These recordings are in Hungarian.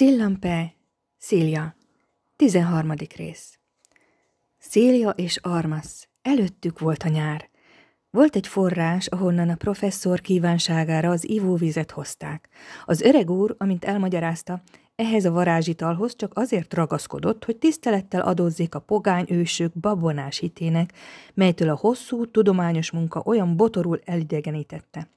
Szillampe, Szilja, 13. rész. Szilja és Armasz, előttük volt a nyár. Volt egy forrás, ahonnan a professzor kívánságára az ivóvizet hozták. Az öreg úr, amint elmagyarázta, ehhez a varázsitalhoz csak azért ragaszkodott, hogy tisztelettel adózzék a pogány ősök babonás hitének, melytől a hosszú, tudományos munka olyan botorul elidegenítette.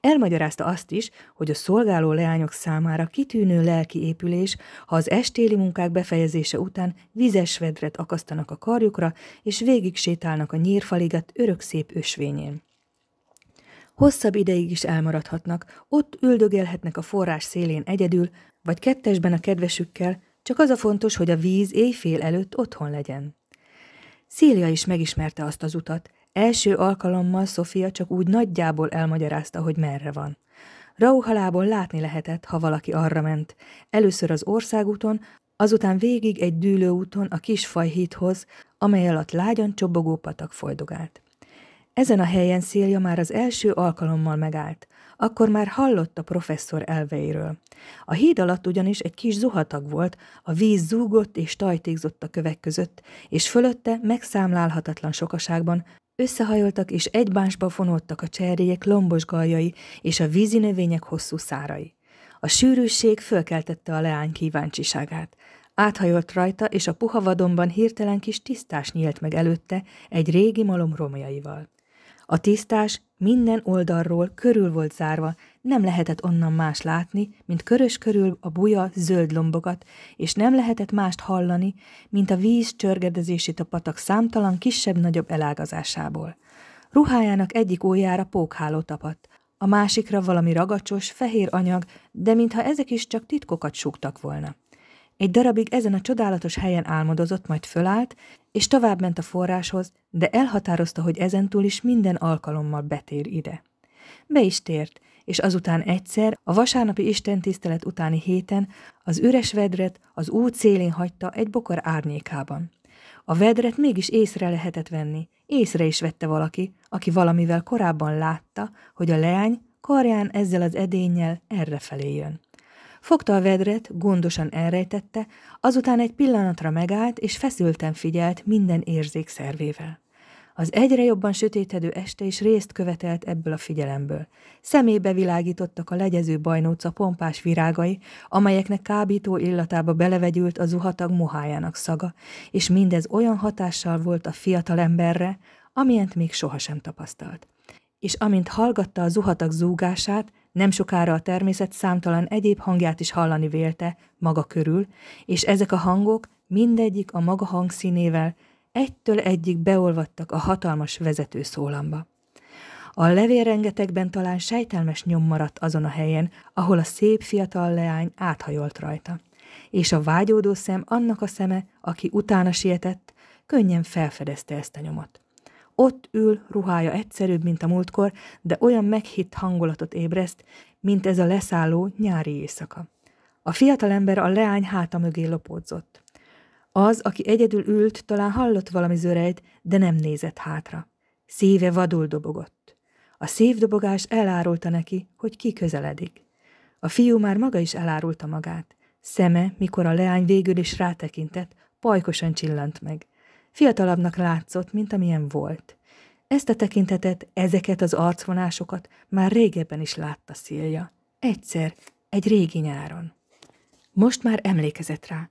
Elmagyarázta azt is, hogy a szolgáló leányok számára kitűnő lelki épülés, ha az estéli munkák befejezése után vizes vedret akasztanak a karjukra, és végig sétálnak a nyírfaligat örök szép ösvényén. Hosszabb ideig is elmaradhatnak, ott üldögélhetnek a forrás szélén egyedül, vagy kettesben a kedvesükkel, csak az a fontos, hogy a víz éjfél előtt otthon legyen. Szélia is megismerte azt az utat, Első alkalommal Sofia csak úgy nagyjából elmagyarázta, hogy merre van. Rauhalából látni lehetett, ha valaki arra ment. Először az országúton, azután végig egy dűlőúton a kis fajhíthoz, amely alatt lágyan csobogó patak folydogált. Ezen a helyen Szélja már az első alkalommal megállt. Akkor már hallott a professzor elveiről. A híd alatt ugyanis egy kis zuhatag volt, a víz zúgott és tajtékzott a kövek között, és fölötte megszámlálhatatlan sokaságban Összehajoltak és egybásba fonódtak a cserjék lombos galjai és a vízi növények hosszú szárai. A sűrűség fölkeltette a leány kíváncsiságát. Áthajolt rajta, és a puha vadonban hirtelen kis tisztás nyílt meg előtte egy régi malom romjaival. A tisztás minden oldalról körül volt zárva, nem lehetett onnan más látni, mint körös körül a buja zöld lombokat, és nem lehetett mást hallani, mint a víz csörgedezését a patak számtalan kisebb-nagyobb elágazásából. Ruhájának egyik ójára pókháló tapadt, a másikra valami ragacsos, fehér anyag, de mintha ezek is csak titkokat súgtak volna. Egy darabig ezen a csodálatos helyen álmodozott, majd fölállt, és továbbment a forráshoz, de elhatározta, hogy ezentúl is minden alkalommal betér ide. Be is tért, és azután egyszer, a vasárnapi istentisztelet utáni héten az üres vedret az út szélén hagyta egy bokor árnyékában. A vedret mégis észre lehetett venni, észre is vette valaki, aki valamivel korábban látta, hogy a leány karján ezzel az edényel errefelé jön. Fogta a vedret, gondosan elrejtette, azután egy pillanatra megállt, és feszülten figyelt minden érzékszervével. Az egyre jobban sötétedő este is részt követelt ebből a figyelemből. Szemébe világítottak a legyező bajnóca pompás virágai, amelyeknek kábító illatába belevegyült a zuhatag mohájának szaga, és mindez olyan hatással volt a fiatal emberre, amilyent még sohasem tapasztalt. És amint hallgatta a zuhatag zúgását, nem sokára a természet számtalan egyéb hangját is hallani vélte maga körül, és ezek a hangok mindegyik a maga hangszínével egytől egyik beolvadtak a hatalmas vezető szólamba. A levélrengetegben talán sejtelmes nyom maradt azon a helyen, ahol a szép fiatal leány áthajolt rajta. És a vágyódó szem annak a szeme, aki utána sietett, könnyen felfedezte ezt a nyomot. Ott ül, ruhája egyszerűbb, mint a múltkor, de olyan meghitt hangulatot ébreszt, mint ez a leszálló nyári éjszaka. A fiatalember a leány háta mögé lopódzott. Az, aki egyedül ült, talán hallott valami zörejt, de nem nézett hátra. Szíve vadul dobogott. A szívdobogás elárulta neki, hogy ki közeledik. A fiú már maga is elárulta magát. Szeme, mikor a leány végül is rátekintett, pajkosan csillant meg. Fiatalabbnak látszott, mint amilyen volt. Ezt a tekintetet, ezeket az arcvonásokat már régebben is látta Szilja. Egyszer, egy régi nyáron. Most már emlékezett rá.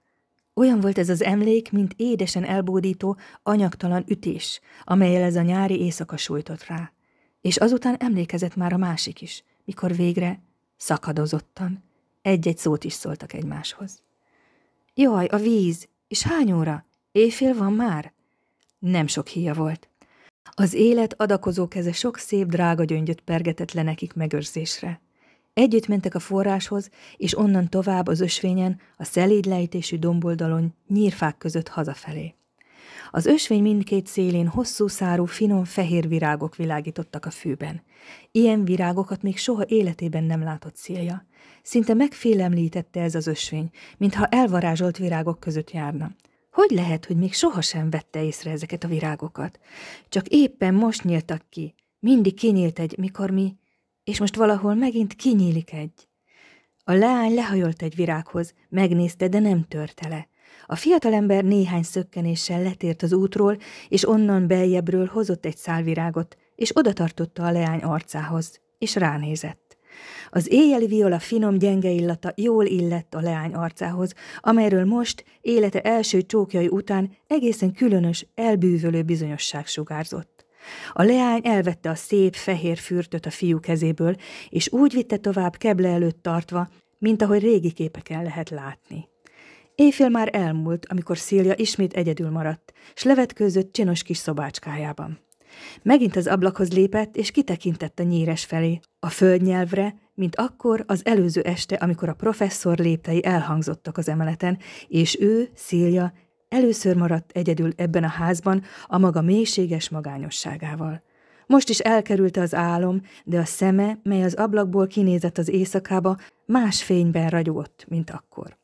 Olyan volt ez az emlék, mint édesen elbódító, anyagtalan ütés, amelyel ez a nyári éjszaka sújtott rá. És azután emlékezett már a másik is, mikor végre, szakadozottan, egy-egy szót is szóltak egymáshoz. Jaj, a víz! És hány óra? Éjfél van már? Nem sok híja volt. Az élet adakozó keze sok szép drága gyöngyöt pergetett le nekik megőrzésre. Együtt mentek a forráshoz, és onnan tovább az ösvényen, a lejtésű domboldalon, nyírfák között hazafelé. Az ösvény mindkét szélén hosszú szárú, finom fehér virágok világítottak a fűben. Ilyen virágokat még soha életében nem látott szélja. Szinte megfélemlítette ez az ösvény, mintha elvarázsolt virágok között járna. Hogy lehet, hogy még sohasem vette észre ezeket a virágokat? Csak éppen most nyíltak ki. Mindig kinyílt egy, mikor mi, és most valahol megint kinyílik egy. A leány lehajolt egy virághoz, megnézte, de nem törte le. A fiatalember néhány szökkenéssel letért az útról, és onnan beljebbről hozott egy szálvirágot, és odatartotta a leány arcához, és ránézett. Az éjjeli viola finom gyenge illata jól illett a leány arcához, amelyről most, élete első csókjai után egészen különös, elbűvölő bizonyosság sugárzott. A leány elvette a szép, fehér fürtöt a fiú kezéből, és úgy vitte tovább keble előtt tartva, mint ahogy régi képeken lehet látni. Éjfél már elmúlt, amikor Szilja ismét egyedül maradt, s levetkőzött csinos kis szobácskájában. Megint az ablakhoz lépett, és kitekintett a nyíres felé, a földnyelvre, mint akkor az előző este, amikor a professzor léptei elhangzottak az emeleten, és ő, Szilja, először maradt egyedül ebben a házban a maga mélységes magányosságával. Most is elkerülte az álom, de a szeme, mely az ablakból kinézett az éjszakába, más fényben ragyogott, mint akkor.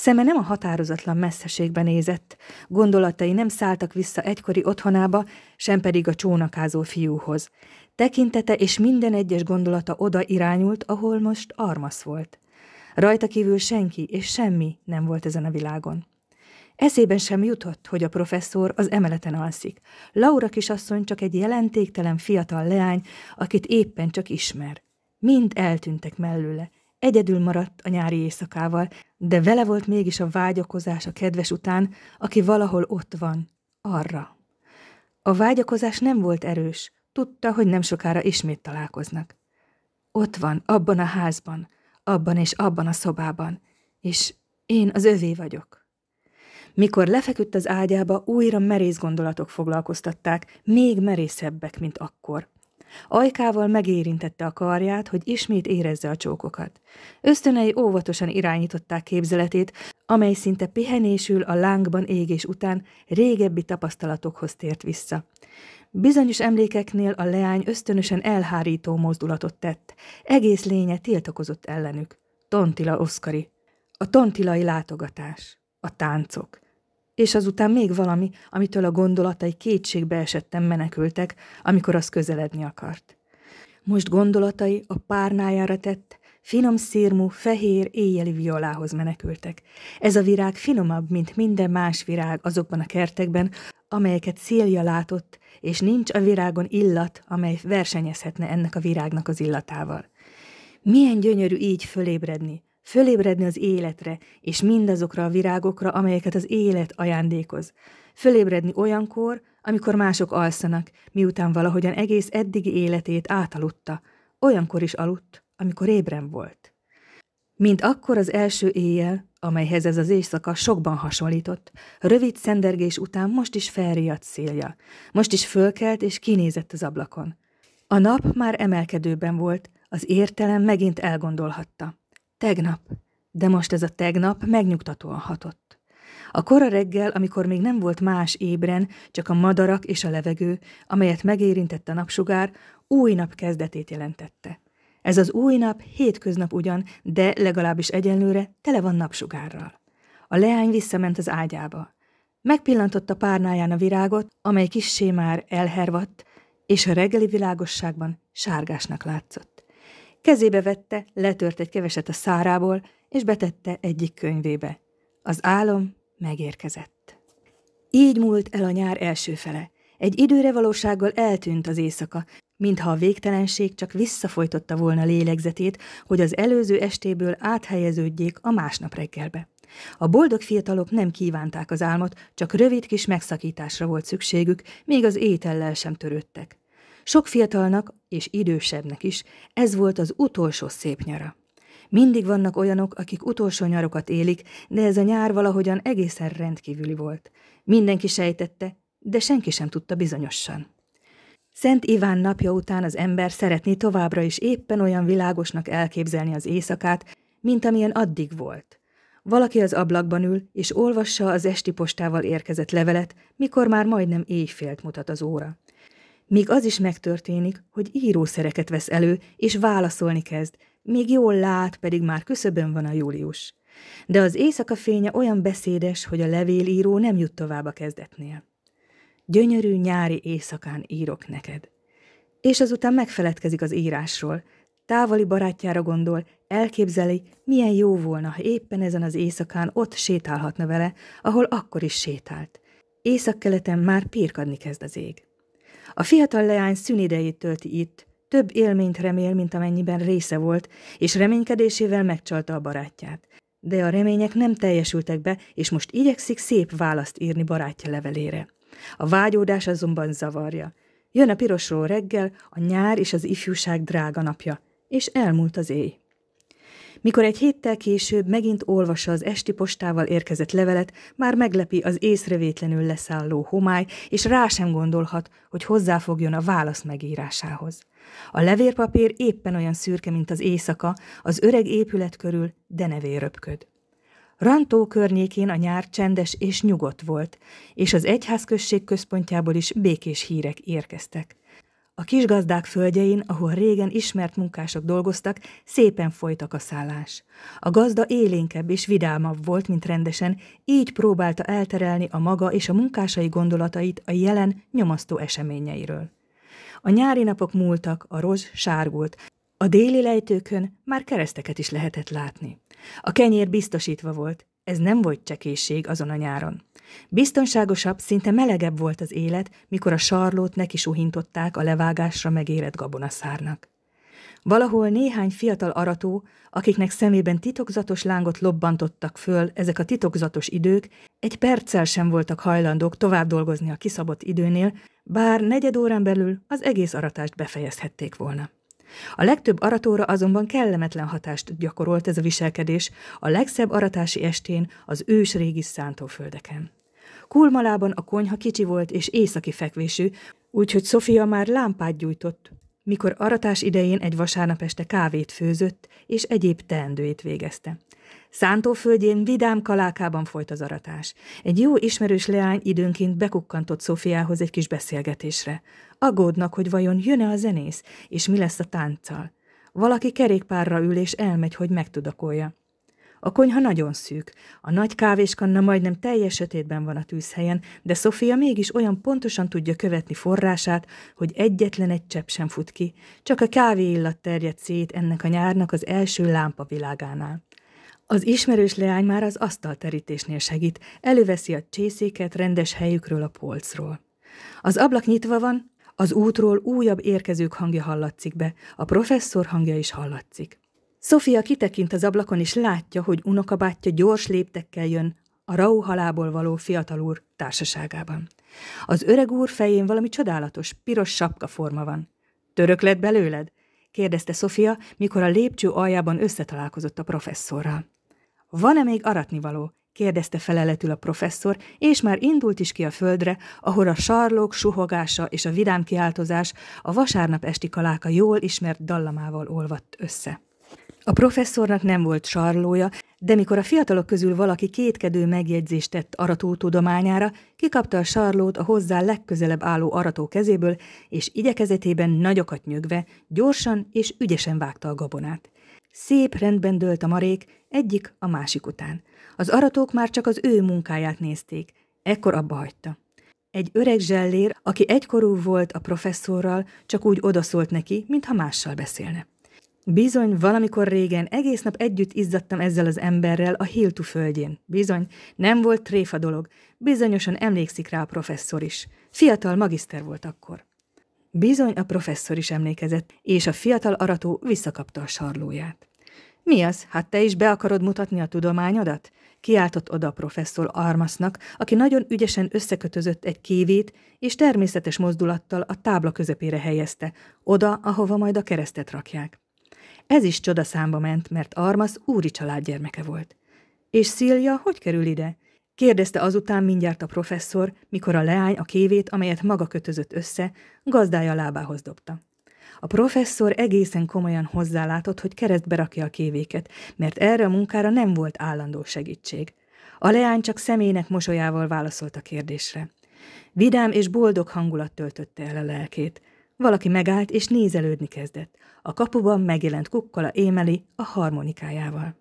Szeme nem a határozatlan messzeségben nézett, gondolatai nem szálltak vissza egykori otthonába, sem pedig a csónakázó fiúhoz. Tekintete és minden egyes gondolata oda irányult, ahol most armasz volt. Rajta kívül senki és semmi nem volt ezen a világon. Eszében sem jutott, hogy a professzor az emeleten alszik. Laura kisasszony csak egy jelentéktelen fiatal leány, akit éppen csak ismer. Mind eltűntek mellőle, egyedül maradt a nyári éjszakával, de vele volt mégis a vágyakozás a kedves után, aki valahol ott van, arra. A vágyakozás nem volt erős, tudta, hogy nem sokára ismét találkoznak. Ott van, abban a házban, abban és abban a szobában, és én az övé vagyok. Mikor lefeküdt az ágyába, újra merész gondolatok foglalkoztatták, még merészebbek, mint akkor. Ajkával megérintette a karját, hogy ismét érezze a csókokat. Ösztönei óvatosan irányították képzeletét, amely szinte pihenésül a lángban égés után régebbi tapasztalatokhoz tért vissza. Bizonyos emlékeknél a leány ösztönösen elhárító mozdulatot tett. Egész lénye tiltakozott ellenük. Tontila oszkari. A tontilai látogatás. A táncok és azután még valami, amitől a gondolatai kétségbe esettem menekültek, amikor az közeledni akart. Most gondolatai a párnájára tett, finom szírmú, fehér, éjjeli violához menekültek. Ez a virág finomabb, mint minden más virág azokban a kertekben, amelyeket Szélia látott, és nincs a virágon illat, amely versenyezhetne ennek a virágnak az illatával. Milyen gyönyörű így fölébredni, fölébredni az életre, és mindazokra a virágokra, amelyeket az élet ajándékoz. Fölébredni olyankor, amikor mások alszanak, miután valahogyan egész eddigi életét átaludta. Olyankor is aludt, amikor ébren volt. Mint akkor az első éjjel, amelyhez ez az éjszaka sokban hasonlított, rövid szendergés után most is felriadt szélja. Most is fölkelt és kinézett az ablakon. A nap már emelkedőben volt, az értelem megint elgondolhatta. Tegnap, de most ez a tegnap megnyugtatóan hatott. A kora reggel, amikor még nem volt más ébren, csak a madarak és a levegő, amelyet megérintett a napsugár, új nap kezdetét jelentette. Ez az új nap hétköznap ugyan, de legalábbis egyenlőre tele van napsugárral. A leány visszament az ágyába. Megpillantotta párnáján a virágot, amely kissé már elhervadt, és a reggeli világosságban sárgásnak látszott. Kezébe vette, letört egy keveset a szárából, és betette egyik könyvébe. Az álom megérkezett. Így múlt el a nyár első fele. Egy időre valósággal eltűnt az éjszaka, mintha a végtelenség csak visszafojtotta volna lélegzetét, hogy az előző estéből áthelyeződjék a másnap reggelbe. A boldog fiatalok nem kívánták az álmot, csak rövid kis megszakításra volt szükségük, még az étellel sem törődtek. Sok fiatalnak és idősebbnek is ez volt az utolsó szép nyara. Mindig vannak olyanok, akik utolsó nyarokat élik, de ez a nyár valahogyan egészen rendkívüli volt. Mindenki sejtette, de senki sem tudta bizonyosan. Szent Iván napja után az ember szeretné továbbra is éppen olyan világosnak elképzelni az éjszakát, mint amilyen addig volt. Valaki az ablakban ül, és olvassa az esti postával érkezett levelet, mikor már majdnem éjfélt mutat az óra. Még az is megtörténik, hogy írószereket vesz elő, és válaszolni kezd, még jól lát, pedig már küszöbön van a július. De az éjszaka fénye olyan beszédes, hogy a levélíró nem jut tovább a kezdetnél. Gyönyörű nyári éjszakán írok neked. És azután megfeledkezik az írásról, távoli barátjára gondol, elképzeli, milyen jó volna, ha éppen ezen az éjszakán ott sétálhatna vele, ahol akkor is sétált. Északkeleten már pirkadni kezd az ég. A fiatal leány szünidejét tölti itt, több élményt remél, mint amennyiben része volt, és reménykedésével megcsalta a barátját. De a remények nem teljesültek be, és most igyekszik szép választ írni barátja levelére. A vágyódás azonban zavarja. Jön a pirosról reggel, a nyár és az ifjúság drága napja, és elmúlt az éj. Mikor egy héttel később megint olvassa az esti postával érkezett levelet, már meglepi az észrevétlenül leszálló homály, és rá sem gondolhat, hogy hozzáfogjon a válasz megírásához. A levérpapír éppen olyan szürke, mint az éjszaka, az öreg épület körül denevé röpköd. Rantó környékén a nyár csendes és nyugodt volt, és az egyházközség központjából is békés hírek érkeztek. A kis gazdák földjein, ahol régen ismert munkások dolgoztak, szépen folytak a szállás. A gazda élénkebb és vidámabb volt, mint rendesen, így próbálta elterelni a maga és a munkásai gondolatait a jelen nyomasztó eseményeiről. A nyári napok múltak, a rozs sárgult, a déli lejtőkön már kereszteket is lehetett látni. A kenyér biztosítva volt, ez nem volt csekészség azon a nyáron. Biztonságosabb, szinte melegebb volt az élet, mikor a sarlót neki suhintották a levágásra megérett gabonaszárnak. Valahol néhány fiatal arató, akiknek szemében titokzatos lángot lobbantottak föl ezek a titokzatos idők, egy perccel sem voltak hajlandók tovább dolgozni a kiszabott időnél, bár negyed órán belül az egész aratást befejezhették volna. A legtöbb aratóra azonban kellemetlen hatást gyakorolt ez a viselkedés a legszebb aratási estén az ős régi szántóföldeken. Kulmalában a konyha kicsi volt és északi fekvésű, úgyhogy Sofia már lámpát gyújtott, mikor aratás idején egy vasárnap este kávét főzött, és egyéb teendőit végezte. Szántóföldjén vidám kalákában folyt az aratás. Egy jó ismerős leány időnként bekukkantott Szofiához egy kis beszélgetésre. Aggódnak, hogy vajon jön-e a zenész, és mi lesz a tánccal. Valaki kerékpárra ül és elmegy, hogy megtudakolja. A konyha nagyon szűk. A nagy kávéskanna majdnem teljes sötétben van a tűzhelyen, de Sofia mégis olyan pontosan tudja követni forrását, hogy egyetlen egy csepp sem fut ki. Csak a kávé illat terjed szét ennek a nyárnak az első lámpa világánál. Az ismerős leány már az asztalterítésnél segít, előveszi a csészéket rendes helyükről a polcról. Az ablak nyitva van, az útról újabb érkezők hangja hallatszik be, a professzor hangja is hallatszik. Sofia kitekint az ablakon, és látja, hogy unokabátja gyors léptekkel jön a rauhalából való fiatal úr társaságában. Az öreg úr fején valami csodálatos, piros sapka forma van. Török lett belőled? kérdezte Sofia, mikor a lépcső aljában összetalálkozott a professzorral. Van-e még aratnivaló? kérdezte feleletül a professzor, és már indult is ki a földre, ahol a sarlók suhogása és a vidám kiáltozás a vasárnap esti kaláka jól ismert dallamával olvadt össze. A professzornak nem volt sarlója, de mikor a fiatalok közül valaki kétkedő megjegyzést tett arató tudományára, kikapta a sarlót a hozzá legközelebb álló arató kezéből, és igyekezetében nagyokat nyögve, gyorsan és ügyesen vágta a gabonát. Szép rendben dőlt a marék, egyik a másik után. Az aratók már csak az ő munkáját nézték. Ekkor abba hagyta. Egy öreg zsellér, aki egykorú volt a professzorral, csak úgy odaszólt neki, mintha mással beszélne. Bizony, valamikor régen egész nap együtt izzadtam ezzel az emberrel a Hiltu földjén. Bizony, nem volt tréfa dolog. Bizonyosan emlékszik rá a professzor is. Fiatal magiszter volt akkor. Bizony a professzor is emlékezett, és a fiatal arató visszakapta a sarlóját. Mi az? Hát te is be akarod mutatni a tudományodat? Kiáltott oda a professzor Armasnak, aki nagyon ügyesen összekötözött egy kévét, és természetes mozdulattal a tábla közepére helyezte, oda, ahova majd a keresztet rakják. Ez is csodaszámba ment, mert Armas úri családgyermeke volt. És Szilja hogy kerül ide? Kérdezte azután mindjárt a professzor, mikor a leány a kévét, amelyet maga kötözött össze, gazdája lábához dobta. A professzor egészen komolyan hozzálátott, hogy keresztbe rakja a kévéket, mert erre a munkára nem volt állandó segítség. A leány csak személynek mosolyával válaszolt a kérdésre. Vidám és boldog hangulat töltötte el a lelkét. Valaki megállt és nézelődni kezdett. A kapuban megjelent kukkola émeli a harmonikájával.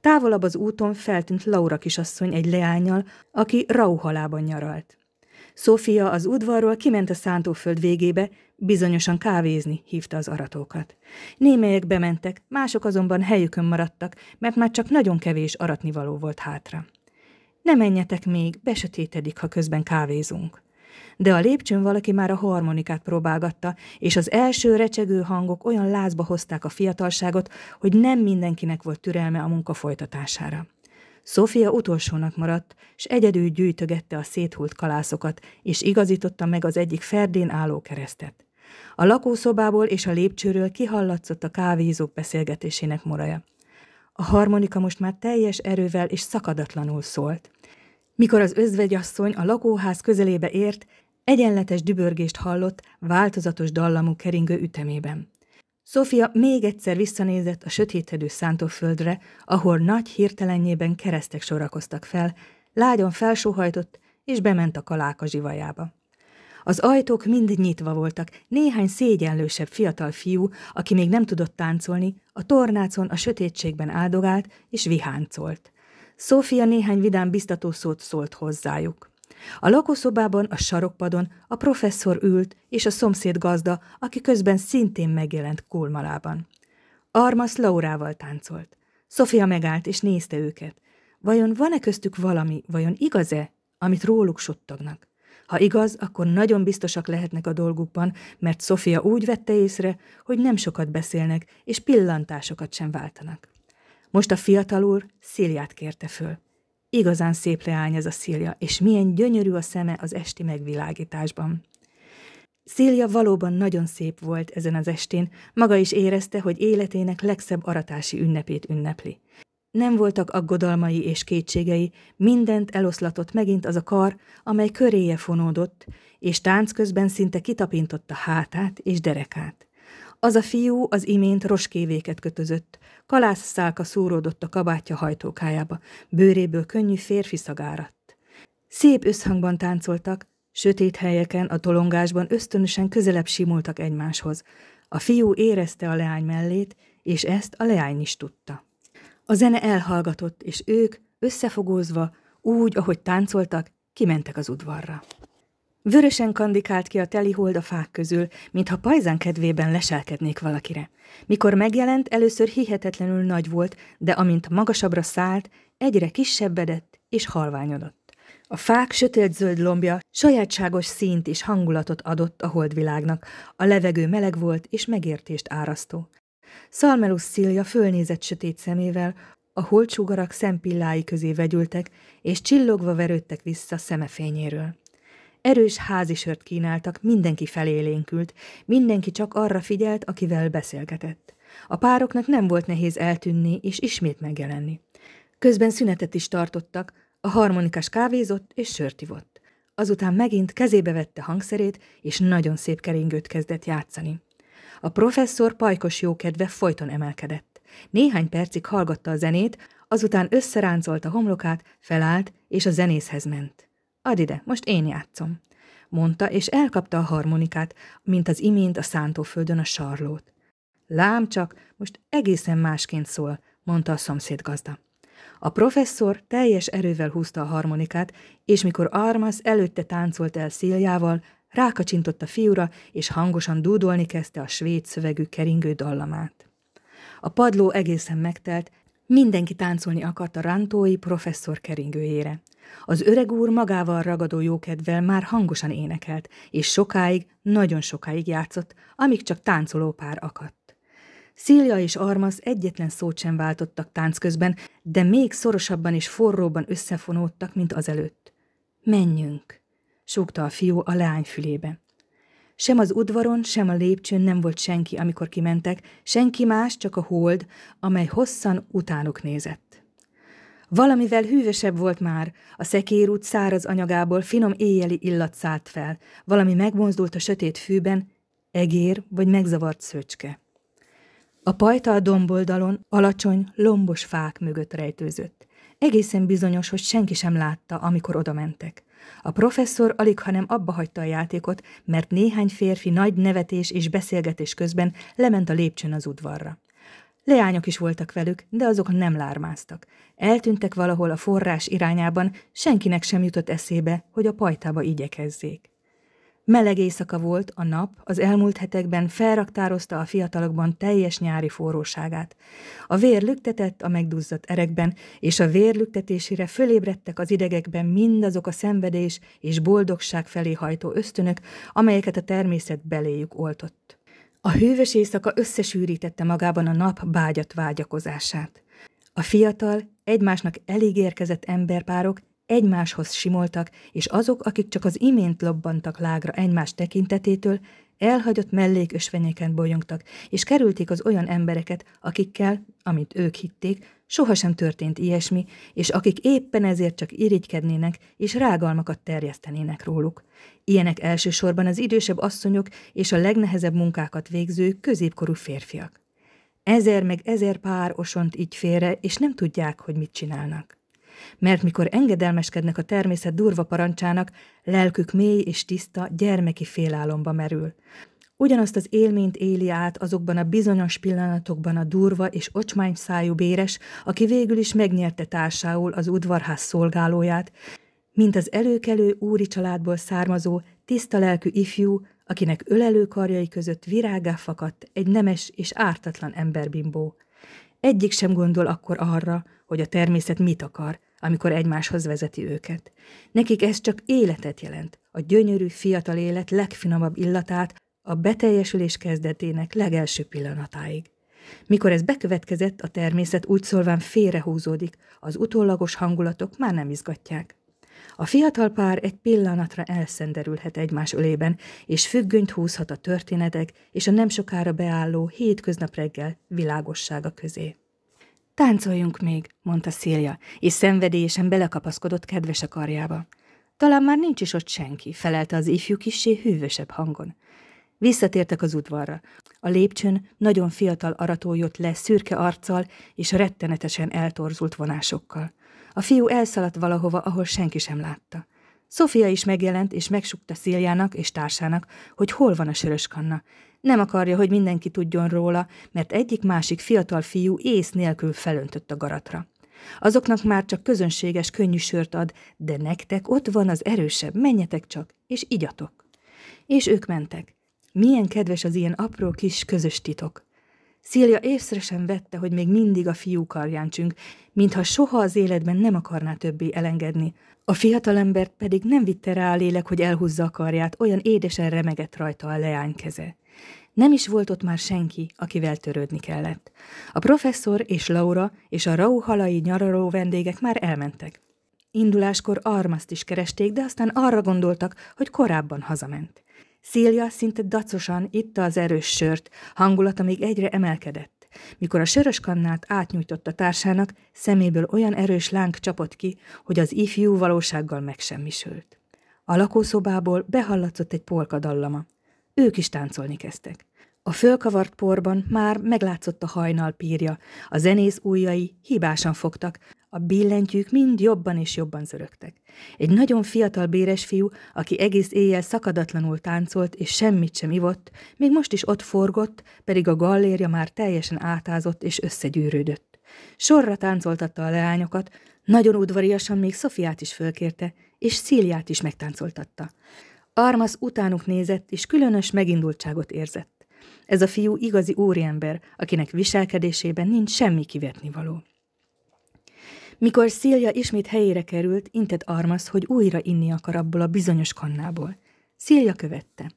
Távolabb az úton feltűnt Laura kisasszony egy leányjal, aki rauhalában nyaralt. Szófia az udvarról kiment a szántóföld végébe, bizonyosan kávézni hívta az aratókat. Némelyek bementek, mások azonban helyükön maradtak, mert már csak nagyon kevés aratnivaló volt hátra. Ne menjetek még, besötétedik, ha közben kávézunk de a lépcsőn valaki már a harmonikát próbálgatta, és az első recsegő hangok olyan lázba hozták a fiatalságot, hogy nem mindenkinek volt türelme a munka folytatására. Sofia utolsónak maradt, és egyedül gyűjtögette a széthult kalászokat, és igazította meg az egyik ferdén álló keresztet. A lakószobából és a lépcsőről kihallatszott a kávézók beszélgetésének moraja. A harmonika most már teljes erővel és szakadatlanul szólt. Mikor az özvegyasszony a lakóház közelébe ért, Egyenletes dübörgést hallott, változatos dallamú keringő ütemében. Sofia még egyszer visszanézett a sötétedő szántóföldre, ahol nagy hirtelenjében keresztek sorakoztak fel, lágyon felsóhajtott, és bement a kaláka zsivajába. Az ajtók mind nyitva voltak, néhány szégyenlősebb fiatal fiú, aki még nem tudott táncolni, a tornácon a sötétségben áldogált és viháncolt. Szófia néhány vidám biztató szót szólt hozzájuk. A lakószobában, a sarokpadon a professzor ült, és a szomszéd gazda, aki közben szintén megjelent kulmalában. Armas Laurával táncolt. Sofia megállt, és nézte őket. Vajon van-e köztük valami, vajon igaz-e, amit róluk suttognak? Ha igaz, akkor nagyon biztosak lehetnek a dolgukban, mert Sofia úgy vette észre, hogy nem sokat beszélnek, és pillantásokat sem váltanak. Most a fiatal úr Sziliát kérte föl. Igazán szép leány ez a Szilja, és milyen gyönyörű a szeme az esti megvilágításban. Szilja valóban nagyon szép volt ezen az estén, maga is érezte, hogy életének legszebb aratási ünnepét ünnepli. Nem voltak aggodalmai és kétségei, mindent eloszlatott megint az a kar, amely köréje fonódott, és tánc közben szinte kitapintotta hátát és derekát. Az a fiú az imént roskévéket kötözött. Kalászszálka szúródott a kabátja hajtókájába, bőréből könnyű férfi szagáradt. Szép összhangban táncoltak, sötét helyeken, a tolongásban ösztönösen közelebb simultak egymáshoz. A fiú érezte a leány mellét, és ezt a leány is tudta. A zene elhallgatott, és ők, összefogózva, úgy, ahogy táncoltak, kimentek az udvarra. Vörösen kandikált ki a teli hold a fák közül, mintha pajzán kedvében leselkednék valakire. Mikor megjelent, először hihetetlenül nagy volt, de amint magasabbra szállt, egyre kisebbedett és halványodott. A fák sötét-zöld lombja sajátságos színt és hangulatot adott a holdvilágnak, a levegő meleg volt és megértést árasztó. Szalmelusz Szilja fölnézett sötét szemével, a holcsúgarak szempillái közé vegyültek, és csillogva verődtek vissza szemefényéről. Erős házisört kínáltak, mindenki felélénkült, mindenki csak arra figyelt, akivel beszélgetett. A pároknak nem volt nehéz eltűnni és ismét megjelenni. Közben szünetet is tartottak, a harmonikás kávézott és sört ivott. Azután megint kezébe vette hangszerét, és nagyon szép keringőt kezdett játszani. A professzor pajkos jókedve folyton emelkedett. Néhány percig hallgatta a zenét, azután összeráncolta homlokát, felállt, és a zenészhez ment. Ad ide, most én játszom, mondta, és elkapta a harmonikát, mint az imént a szántóföldön a sarlót. Lám csak, most egészen másként szól, mondta a gazda. A professzor teljes erővel húzta a harmonikát, és mikor Armas előtte táncolt el széljával, rákacsintott a fiúra, és hangosan dúdolni kezdte a svéd szövegű keringő dallamát. A padló egészen megtelt, mindenki táncolni akart a rántói professzor keringőjére. Az öreg úr magával ragadó jókedvel már hangosan énekelt, és sokáig, nagyon sokáig játszott, amíg csak táncoló pár akadt. Szília és Armas egyetlen szót sem váltottak tánc közben, de még szorosabban és forróban összefonódtak, mint azelőtt. Menjünk, súgta a fiú a leány fülébe. Sem az udvaron, sem a lépcsőn nem volt senki, amikor kimentek, senki más, csak a hold, amely hosszan utánuk nézett. Valamivel hűvösebb volt már, a szekérút száraz anyagából finom éjjeli illat szállt fel, valami megmozdult a sötét fűben, egér vagy megzavart szöcske. A pajta a domboldalon alacsony, lombos fák mögött rejtőzött. Egészen bizonyos, hogy senki sem látta, amikor odamentek. A professzor alig, hanem abba hagyta a játékot, mert néhány férfi nagy nevetés és beszélgetés közben lement a lépcsőn az udvarra. Leányok is voltak velük, de azok nem lármáztak. Eltűntek valahol a forrás irányában, senkinek sem jutott eszébe, hogy a pajtába igyekezzék. Meleg éjszaka volt, a nap az elmúlt hetekben felraktározta a fiatalokban teljes nyári forróságát. A vér lüktetett a megduzzadt erekben, és a vér lüktetésére fölébredtek az idegekben mindazok a szenvedés és boldogság felé hajtó ösztönök, amelyeket a természet beléjük oltott. A hűvös éjszaka összesűrítette magában a nap bágyat vágyakozását. A fiatal, egymásnak elég érkezett emberpárok egymáshoz simoltak, és azok, akik csak az imént lobbantak lágra egymás tekintetétől, elhagyott mellékösvenyeken bolyongtak, és kerülték az olyan embereket, akikkel, amit ők hitték, Sohasem történt ilyesmi, és akik éppen ezért csak irigykednének és rágalmakat terjesztenének róluk. Ilyenek elsősorban az idősebb asszonyok és a legnehezebb munkákat végző középkorú férfiak. Ezer meg ezer pár osont így félre, és nem tudják, hogy mit csinálnak. Mert mikor engedelmeskednek a természet durva parancsának, lelkük mély és tiszta, gyermeki félálomba merül – Ugyanazt az élményt éli át azokban a bizonyos pillanatokban a durva és ocsmány szájú béres, aki végül is megnyerte társául az udvarház szolgálóját, mint az előkelő úri családból származó, tiszta lelkű ifjú, akinek ölelő karjai között virágá fakadt egy nemes és ártatlan emberbimbó. Egyik sem gondol akkor arra, hogy a természet mit akar, amikor egymáshoz vezeti őket. Nekik ez csak életet jelent, a gyönyörű fiatal élet legfinomabb illatát, a beteljesülés kezdetének legelső pillanatáig. Mikor ez bekövetkezett, a természet úgy szólván félrehúzódik, az utólagos hangulatok már nem izgatják. A fiatal pár egy pillanatra elszenderülhet egymás ölében, és függönyt húzhat a történetek és a nem sokára beálló hétköznap reggel világossága közé. Táncoljunk még, mondta Szélia, és szenvedélyesen belekapaszkodott kedves a karjába. Talán már nincs is ott senki, felelte az ifjú kissé hűvösebb hangon. Visszatértek az udvarra. A lépcsőn nagyon fiatal arató jött le szürke arccal és rettenetesen eltorzult vonásokkal. A fiú elszaladt valahova, ahol senki sem látta. Sofia is megjelent, és megsukta Sziljának és társának, hogy hol van a söröskanna. Nem akarja, hogy mindenki tudjon róla, mert egyik-másik fiatal fiú ész nélkül felöntött a garatra. Azoknak már csak közönséges könnyű sört ad, de nektek ott van az erősebb, menjetek csak, és igyatok. És ők mentek. Milyen kedves az ilyen apró kis közös titok. Szilja észre sem vette, hogy még mindig a fiú karján csünk, mintha soha az életben nem akarná többé elengedni. A fiatalembert pedig nem vitte rá a lélek, hogy elhúzza a karját, olyan édesen remegett rajta a leány keze. Nem is volt ott már senki, akivel törődni kellett. A professzor és Laura és a rauhalai nyaraló vendégek már elmentek. Induláskor Armaszt is keresték, de aztán arra gondoltak, hogy korábban hazament. Szélia szinte dacosan itta az erős sört, hangulata még egyre emelkedett. Mikor a sörös kannát átnyújtotta társának, szeméből olyan erős láng csapott ki, hogy az ifjú valósággal megsemmisült. A lakószobából behallatszott egy polka dallama. Ők is táncolni kezdtek. A fölkavart porban már meglátszott a hajnal pírja, a zenész ujjai hibásan fogtak, a billentyűk mind jobban és jobban zörögtek. Egy nagyon fiatal béres fiú, aki egész éjjel szakadatlanul táncolt és semmit sem ivott, még most is ott forgott, pedig a gallérja már teljesen átázott és összegyűrődött. Sorra táncoltatta a leányokat, nagyon udvariasan még Szofiát is fölkérte, és Szíliát is megtáncoltatta. Armas utánuk nézett, és különös megindultságot érzett. Ez a fiú igazi úriember, akinek viselkedésében nincs semmi kivetnivaló. Mikor Szilja ismét helyére került, intett Armasz, hogy újra inni akar abból a bizonyos kannából. Szilja követte.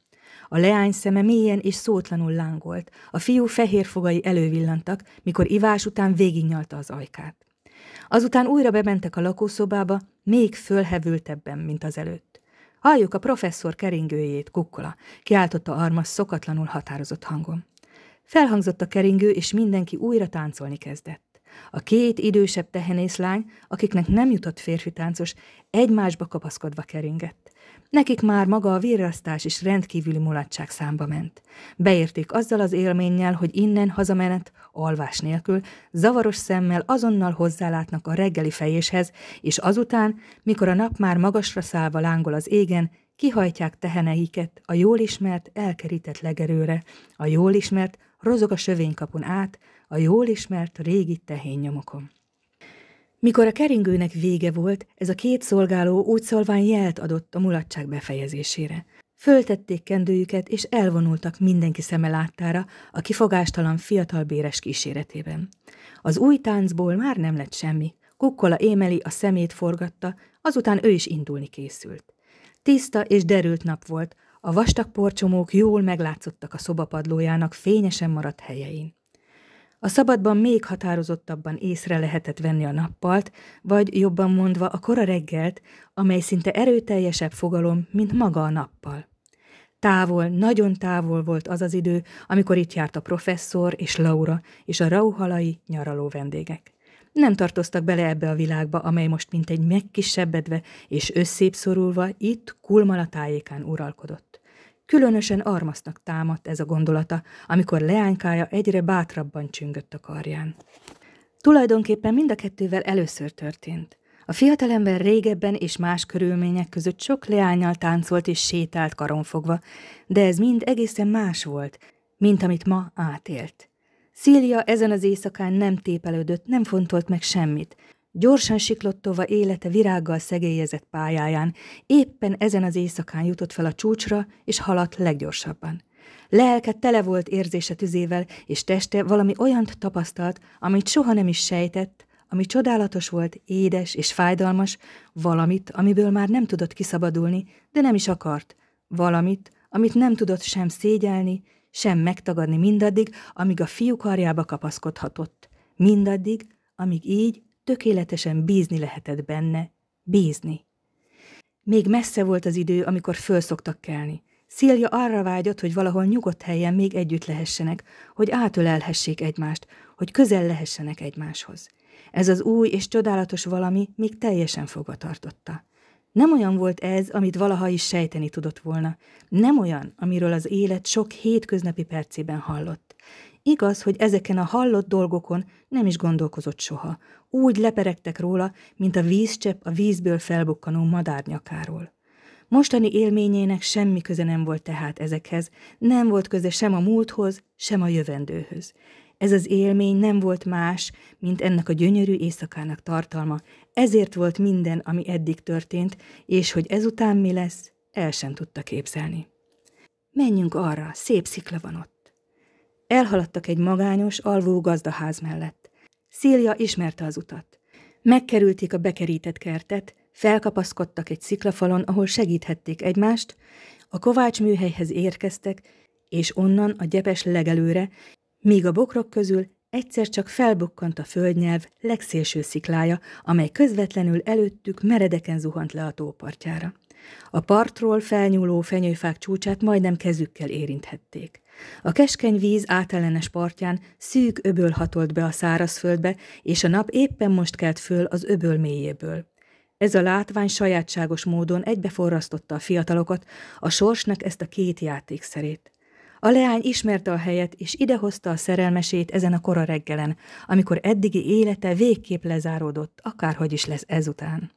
A leány szeme mélyen és szótlanul lángolt, a fiú fehér fogai elővillantak, mikor ivás után végignyalta az ajkát. Azután újra bementek a lakószobába, még fölhevültebben, mint az előtt. Halljuk a professzor keringőjét, kukkola, kiáltotta Armas szokatlanul határozott hangon. Felhangzott a keringő, és mindenki újra táncolni kezdett. A két idősebb tehenészlány, akiknek nem jutott férfi táncos, egymásba kapaszkodva keringett. Nekik már maga a vérrasztás is rendkívüli mulatság számba ment. Beérték azzal az élménnyel, hogy innen hazamenet, alvás nélkül, zavaros szemmel azonnal hozzálátnak a reggeli fejéshez, és azután, mikor a nap már magasra szállva lángol az égen, kihajtják teheneiket a jól ismert, elkerített legerőre, a jól ismert, rozog a sövénykapun át, a jól ismert régi tehénnyomokon. Mikor a keringőnek vége volt, ez a két szolgáló úgy szólván jelt adott a mulatság befejezésére. Föltették kendőjüket, és elvonultak mindenki szeme láttára a kifogástalan fiatal béres kíséretében. Az új táncból már nem lett semmi. Kukkola émeli a szemét forgatta, azután ő is indulni készült. Tiszta és derült nap volt, a vastag porcsomók jól meglátszottak a szobapadlójának fényesen maradt helyein. A szabadban még határozottabban észre lehetett venni a nappalt, vagy jobban mondva a kora reggelt, amely szinte erőteljesebb fogalom, mint maga a nappal. Távol, nagyon távol volt az az idő, amikor itt járt a professzor és Laura és a rauhalai nyaraló vendégek. Nem tartoztak bele ebbe a világba, amely most mint egy megkisebbedve és összépszorulva itt kulmala tájékán uralkodott. Különösen armasznak támadt ez a gondolata, amikor leánykája egyre bátrabban csüngött a karján. Tulajdonképpen mind a kettővel először történt. A fiatalember régebben és más körülmények között sok leányjal táncolt és sétált karonfogva, de ez mind egészen más volt, mint amit ma átélt. Szília ezen az éjszakán nem tépelődött, nem fontolt meg semmit, Gyorsan siklottova élete virággal szegélyezett pályáján, éppen ezen az éjszakán jutott fel a csúcsra, és haladt leggyorsabban. Lelke tele volt érzése tüzével, és teste valami olyant tapasztalt, amit soha nem is sejtett, ami csodálatos volt, édes és fájdalmas, valamit, amiből már nem tudott kiszabadulni, de nem is akart, valamit, amit nem tudott sem szégyelni, sem megtagadni mindaddig, amíg a fiú karjába kapaszkodhatott, mindaddig, amíg így tökéletesen bízni lehetett benne, bízni. Még messze volt az idő, amikor fölszoktak kelni. Szilja arra vágyott, hogy valahol nyugodt helyen még együtt lehessenek, hogy átölelhessék egymást, hogy közel lehessenek egymáshoz. Ez az új és csodálatos valami még teljesen fogva tartotta. Nem olyan volt ez, amit valaha is sejteni tudott volna. Nem olyan, amiről az élet sok hétköznapi percében hallott. Igaz, hogy ezeken a hallott dolgokon nem is gondolkozott soha. Úgy leperegtek róla, mint a vízcsepp a vízből felbukkanó madárnyakáról. Mostani élményének semmi köze nem volt tehát ezekhez, nem volt köze sem a múlthoz, sem a jövendőhöz. Ez az élmény nem volt más, mint ennek a gyönyörű éjszakának tartalma, ezért volt minden, ami eddig történt, és hogy ezután mi lesz, el sem tudta képzelni. Menjünk arra, szép szikla van ott. Elhaladtak egy magányos, alvó gazdaház mellett. Szélia ismerte az utat. Megkerülték a bekerített kertet, felkapaszkodtak egy sziklafalon, ahol segíthették egymást, a kovács műhelyhez érkeztek, és onnan a gyepes legelőre, míg a bokrok közül egyszer csak felbukkant a földnyelv legszélső sziklája, amely közvetlenül előttük meredeken zuhant le a tópartjára. A partról felnyúló fenyőfák csúcsát majdnem kezükkel érinthették. A keskeny víz átellenes partján szűk öböl hatolt be a szárazföldbe, és a nap éppen most kelt föl az öböl mélyéből. Ez a látvány sajátságos módon egybeforrasztotta a fiatalokat, a sorsnak ezt a két játékszerét. A leány ismerte a helyet, és idehozta a szerelmesét ezen a kora reggelen, amikor eddigi élete végképp lezáródott, akárhogy is lesz ezután.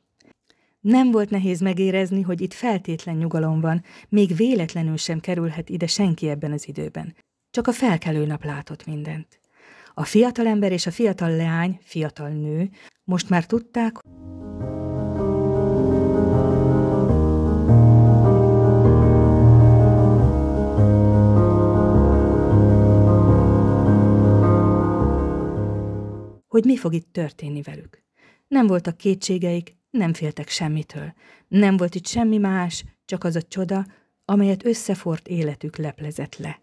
Nem volt nehéz megérezni, hogy itt feltétlen nyugalom van, még véletlenül sem kerülhet ide senki ebben az időben. Csak a felkelő nap látott mindent. A fiatal ember és a fiatal leány, fiatal nő most már tudták, hogy mi fog itt történni velük. Nem voltak kétségeik, nem féltek semmitől. Nem volt itt semmi más, csak az a csoda, amelyet összefort életük leplezett le.